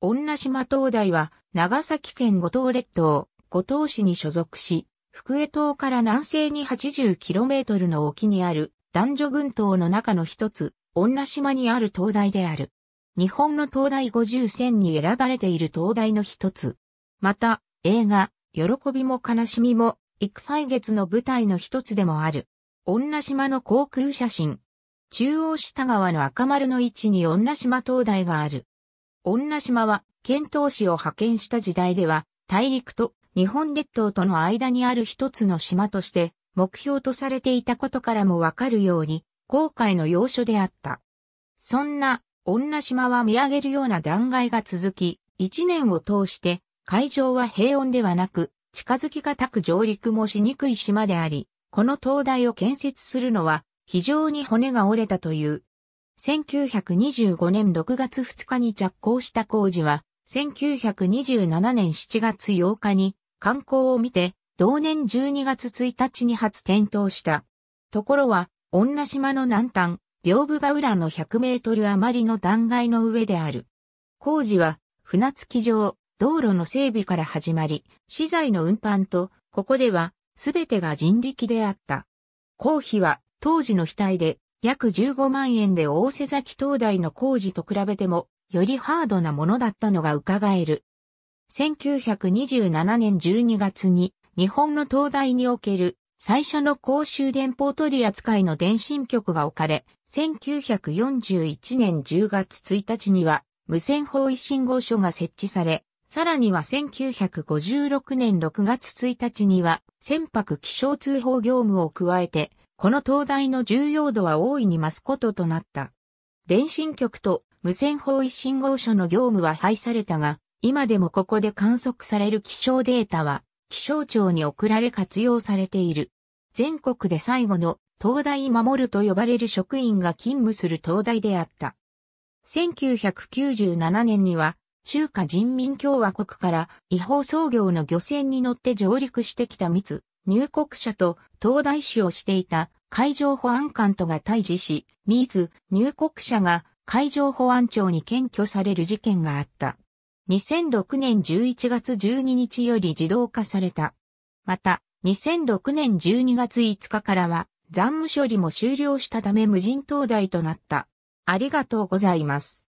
女島灯台は、長崎県五島列島、五島市に所属し、福江島から南西に 80km の沖にある、男女群島の中の一つ、女島にある灯台である。日本の灯台50選に選ばれている灯台の一つ。また、映画、喜びも悲しみも、幾歳月の舞台の一つでもある。女島の航空写真。中央下側の赤丸の位置に女島灯台がある。女島は、遣唐使を派遣した時代では、大陸と日本列島との間にある一つの島として、目標とされていたことからもわかるように、航海の要所であった。そんな、女島は見上げるような断崖が続き、一年を通して、海上は平穏ではなく、近づきがたく上陸もしにくい島であり、この灯台を建設するのは、非常に骨が折れたという1925年6月2日に着工した工事は、1927年7月8日に観光を見て、同年12月1日に初点灯した。ところは、女島の南端、屏風が裏の100メートル余りの断崖の上である。工事は、船着き場、道路の整備から始まり、資材の運搬と、ここでは、すべてが人力であった。工費は、当時の額で約15万円で大瀬崎灯台の工事と比べても、よりハードなものだったのが伺える。1927年12月に、日本の灯台における最初の公衆電報取扱いの電信局が置かれ、1941年10月1日には無線法医信号所が設置され、さらには1956年6月1日には船舶気象通報業務を加えてこの灯台の重要度は大いに増すこととなった。電信局と無線方位信号所の業務は廃されたが、今でもここで観測される気象データは、気象庁に送られ活用されている。全国で最後の灯台守ると呼ばれる職員が勤務する灯台であった。1997年には、中華人民共和国から違法操業の漁船に乗って上陸してきた密入国者と東大使をしていた海上保安官とが対峙し、ミーズ入国者が海上保安庁に検挙される事件があった。2006年11月12日より自動化された。また、2006年12月5日からは残務処理も終了したため無人灯台となった。ありがとうございます。